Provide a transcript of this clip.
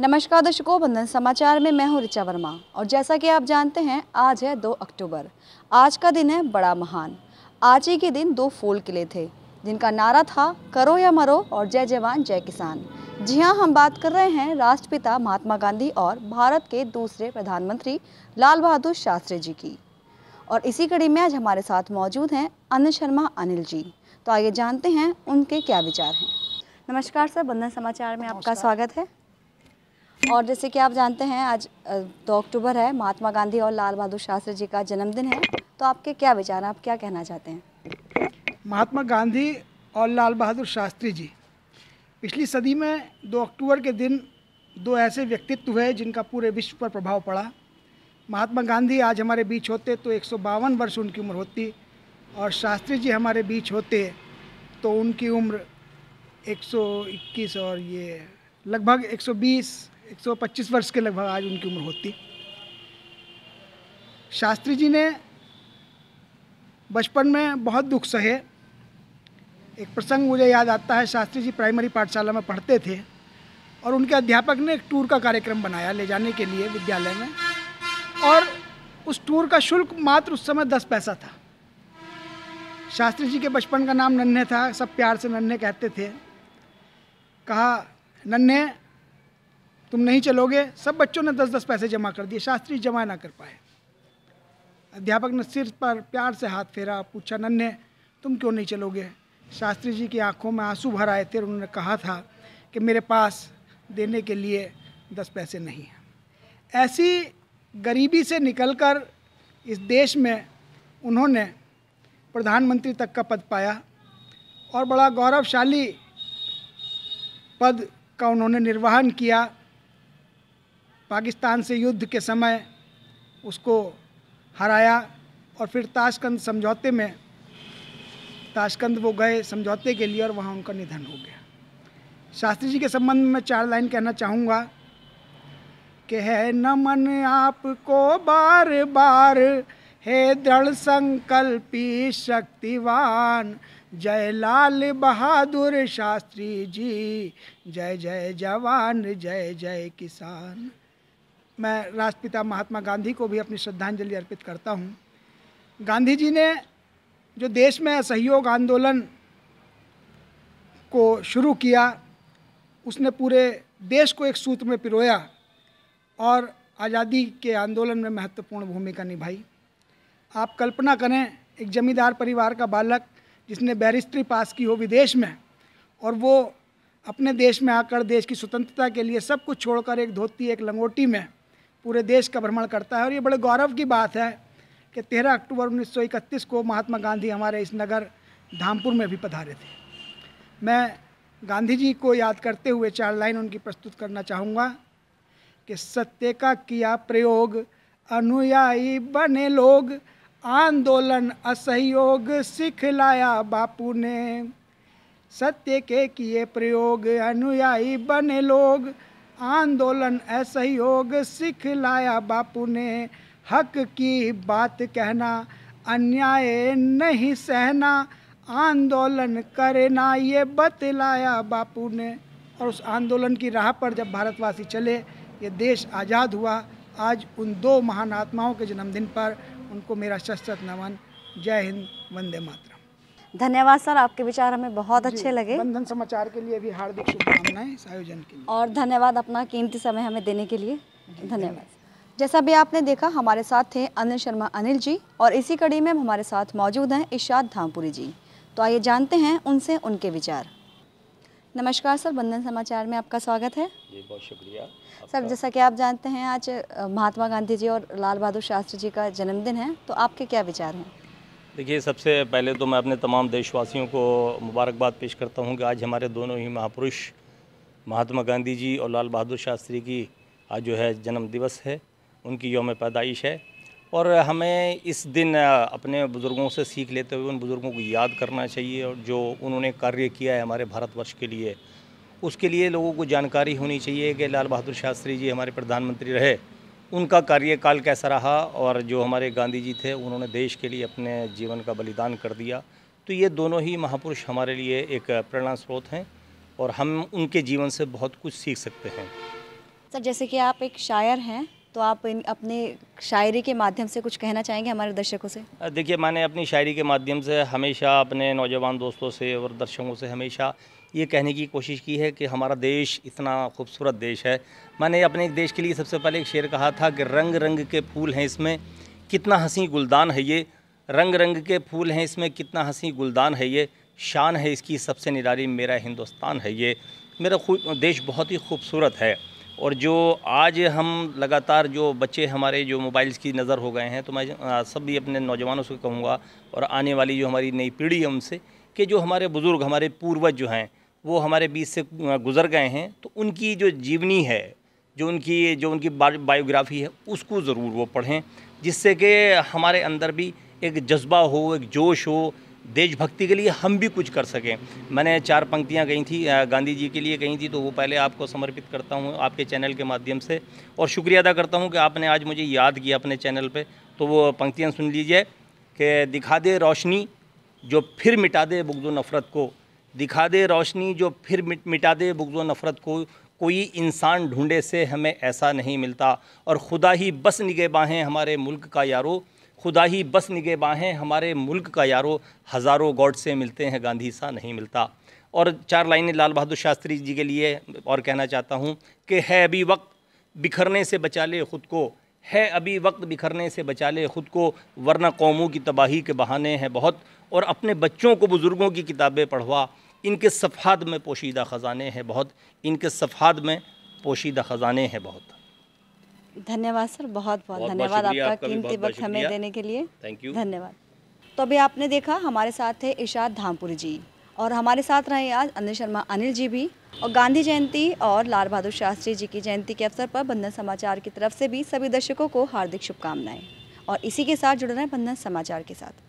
नमस्कार दर्शकों बंधन समाचार में मैं हूं ऋचा वर्मा और जैसा कि आप जानते हैं आज है 2 अक्टूबर आज का दिन है बड़ा महान आज ही के दिन दो फूल किले थे जिनका नारा था करो या मरो और जय जवान जय किसान जी हाँ हम बात कर रहे हैं राष्ट्रपिता महात्मा गांधी और भारत के दूसरे प्रधानमंत्री लाल बहादुर शास्त्री जी की और इसी कड़ी में आज हमारे साथ मौजूद हैं अनिल शर्मा अनिल जी तो आइए जानते हैं उनके क्या विचार हैं नमस्कार सर बंधन समाचार में आपका स्वागत है और जैसे कि आप जानते हैं आज दो अक्टूबर है महात्मा गांधी और लाल बहादुर शास्त्री जी का जन्मदिन है तो आपके क्या विचार हैं आप क्या कहना चाहते हैं महात्मा गांधी और लाल बहादुर शास्त्री जी पिछली सदी में दो अक्टूबर के दिन दो ऐसे व्यक्तित्व हुए जिनका पूरे विश्व पर प्रभाव पड़ा महात्मा गांधी आज हमारे बीच होते तो एक वर्ष उनकी उम्र होती और शास्त्री जी हमारे बीच होते तो उनकी उम्र 121 और ये लगभग 120 125 वर्ष के लगभग आज उनकी उम्र होती शास्त्री जी ने बचपन में बहुत दुख सहे एक प्रसंग मुझे याद आता है शास्त्री जी प्राइमरी पाठशाला में पढ़ते थे और उनके अध्यापक ने एक टूर का कार्यक्रम बनाया ले जाने के लिए विद्यालय में और उस टूर का शुल्क मात्र उस समय दस पैसा था शास्त्री जी के बचपन का नाम नन्हे था सब प्यार से नन्हे कहते थे कहा नन्हे तुम नहीं चलोगे सब बच्चों ने दस दस पैसे जमा कर दिए शास्त्री जमा ना कर पाए अध्यापक ने सिर पर प्यार से हाथ फेरा पूछा नन्हे तुम क्यों नहीं चलोगे शास्त्री जी की आंखों में आंसू भर आए थे उन्होंने कहा था कि मेरे पास देने के लिए दस पैसे नहीं हैं ऐसी गरीबी से निकलकर इस देश में उन्होंने प्रधानमंत्री तक का पद पाया और बड़ा गौरवशाली पद का उन्होंने निर्वहन किया पाकिस्तान से युद्ध के समय उसको हराया और फिर ताशकंद समझौते में ताशकंद वो गए समझौते के लिए और वहाँ उनका निधन हो गया शास्त्री जी के संबंध में मैं चार लाइन कहना चाहूँगा कि है नमन आपको बार बार हे दृढ़ संकल्पी शक्तिवान जय लाल बहादुर शास्त्री जी जय जय जवान जय जय किसान मैं राष्ट्रपिता महात्मा गांधी को भी अपनी श्रद्धांजलि अर्पित करता हूँ गांधी जी ने जो देश में असहयोग आंदोलन को शुरू किया उसने पूरे देश को एक सूत्र में पिरोया और आज़ादी के आंदोलन में महत्वपूर्ण भूमिका निभाई आप कल्पना करें एक जमींदार परिवार का बालक जिसने बैरिस्ट्री पास की हो विदेश में और वो अपने देश में आकर देश की स्वतंत्रता के लिए सब कुछ छोड़कर एक धोती एक लंगोटी में पूरे देश का भ्रमण करता है और ये बड़े गौरव की बात है कि 13 अक्टूबर 1931 को महात्मा गांधी हमारे इस नगर धामपुर में भी पधारे थे मैं गांधी जी को याद करते हुए चार लाइन उनकी प्रस्तुत करना चाहूँगा कि सत्य का किया प्रयोग अनुयायी बने लोग आंदोलन असहयोग सिखलाया बापू ने सत्य के किए प्रयोग अनुयायी बने लोग आंदोलन असहयोग लाया बापू ने हक की बात कहना अन्याय नहीं सहना आंदोलन करना ये बतलाया बापू ने और उस आंदोलन की राह पर जब भारतवासी चले ये देश आज़ाद हुआ आज उन दो महान आत्माओं के जन्मदिन पर उनको मेरा शस्त्र नमन जय हिंद वंदे मातरम धन्यवाद सर आपके विचार हमें बहुत अच्छे लगे बंधन समाचार के लिए भी हार्दिक शुभकामनाएं इस आयोजन के लिए और धन्यवाद अपना कीमती समय हमें देने के लिए धन्यवाद जैसा भी आपने देखा हमारे साथ थे अनिल शर्मा अनिल जी और इसी कड़ी में हमारे साथ मौजूद हैं इशाद धामपुरी जी तो आइए जानते हैं उनसे उनके विचार नमस्कार सर बंधन समाचार में आपका स्वागत है जी बहुत शुक्रिया सर जैसा कि आप जानते हैं आज महात्मा गांधी जी और लाल बहादुर शास्त्री जी का जन्मदिन है तो आपके क्या विचार हैं देखिए सबसे पहले तो मैं अपने तमाम देशवासियों को मुबारकबाद पेश करता हूँ कि आज हमारे दोनों ही महापुरुष महात्मा गांधी जी और लाल बहादुर शास्त्री की आज जो है जन्म दिवस है उनकी योम पैदाइश है और हमें इस दिन अपने बुज़ुर्गों से सीख लेते हुए उन बुज़ुर्गों को याद करना चाहिए और जो उन्होंने कार्य किया है हमारे भारतवर्ष के लिए उसके लिए लोगों को जानकारी होनी चाहिए कि लाल बहादुर शास्त्री जी हमारे प्रधानमंत्री रहे उनका कार्यकाल कैसा रहा और जो हमारे गांधी जी थे उन्होंने देश के लिए अपने जीवन का बलिदान कर दिया तो ये दोनों ही महापुरुष हमारे लिए एक प्रेरणा स्रोत हैं और हम उनके जीवन से बहुत कुछ सीख सकते हैं सर जैसे कि आप एक शायर हैं तो आप इन अपने शायरी के माध्यम से कुछ कहना चाहेंगे हमारे दर्शकों से देखिए मैंने अपनी शायरी के माध्यम से हमेशा अपने नौजवान दोस्तों से और दर्शकों से हमेशा ये कहने की कोशिश की है कि हमारा देश इतना खूबसूरत देश है मैंने अपने एक देश के लिए सबसे पहले एक शेर कहा था कि रंग रंग के फूल हैं इसमें कितना हंसी गुलदान है ये रंग रंग के फूल हैं इसमें कितना हंसी गुलदान है ये शान है इसकी सबसे निराली मेरा हिंदुस्तान है ये मेरा देश बहुत ही खूबसूरत है और जो आज हम लगातार जो बच्चे हमारे जो मोबाइल्स की नज़र हो गए हैं तो मैं सभी अपने नौजवानों से कहूँगा और आने वाली जो हमारी नई पीढ़ी है उनसे कि जो हमारे बुज़ुर्ग हमारे पूर्वज जो हैं वो हमारे बीच से गुज़र गए हैं तो उनकी जो जीवनी है जो उनकी जो उनकी बायोग्राफी है उसको ज़रूर वो पढ़ें जिससे कि हमारे अंदर भी एक जज्बा हो एक जोश हो देशभक्ति के लिए हम भी कुछ कर सकें मैंने चार पंक्तियां कही थी गांधी जी के लिए कही थी तो वो पहले आपको समर्पित करता हूं आपके चैनल के माध्यम से और शुक्रिया अदा करता हूं कि आपने आज मुझे याद किया अपने चैनल पे तो वो पंक्तियां सुन लीजिए कि दिखा दे रोशनी जो फिर मिटा दे बुगजो नफ़रत को दिखा दे रोशनी जो फिर मिट मिटा दे बुगज़ो नफ़रत को कोई इंसान ढूंढे से हमें ऐसा नहीं मिलता और खुदा ही बस निगे बाहें हमारे मुल्क का यारो खुदा ही बस निगे बाहें हमारे मुल्क का यारो हज़ारों गॉड से मिलते हैं गांधी सा नहीं मिलता और चार लाइनें लाल बहादुर शास्त्री जी के लिए और कहना चाहता हूँ कि है अभी वक्त बिखरने से बचा ले ख़ुद को है अभी वक्त बिखरने से बचा ले ख़ुद को वरना कौमों की तबाही के बहाने हैं बहुत और अपने बच्चों को बुज़ुर्गों की किताबें पढ़वा इनके सफ़ाद में पोशीदा ख़जाने हैं बहुत इनके सफाद में पोशीदा ख़जाने हैं बहुत धन्यवाद सर बहुत बहुत धन्यवाद आपका कीमती वक्त हमें देने के लिए थैंक यू धन्यवाद तो अभी आपने देखा हमारे साथ थे इशाद धामपुर जी और हमारे साथ रहे आज अनिल शर्मा अनिल जी भी और गांधी जयंती और लाल बहादुर शास्त्री जी की जयंती के अवसर पर बंधन समाचार की तरफ से भी सभी दर्शकों को हार्दिक शुभकामनाएं और इसी के साथ जुड़ रहे हैं बंधन समाचार के साथ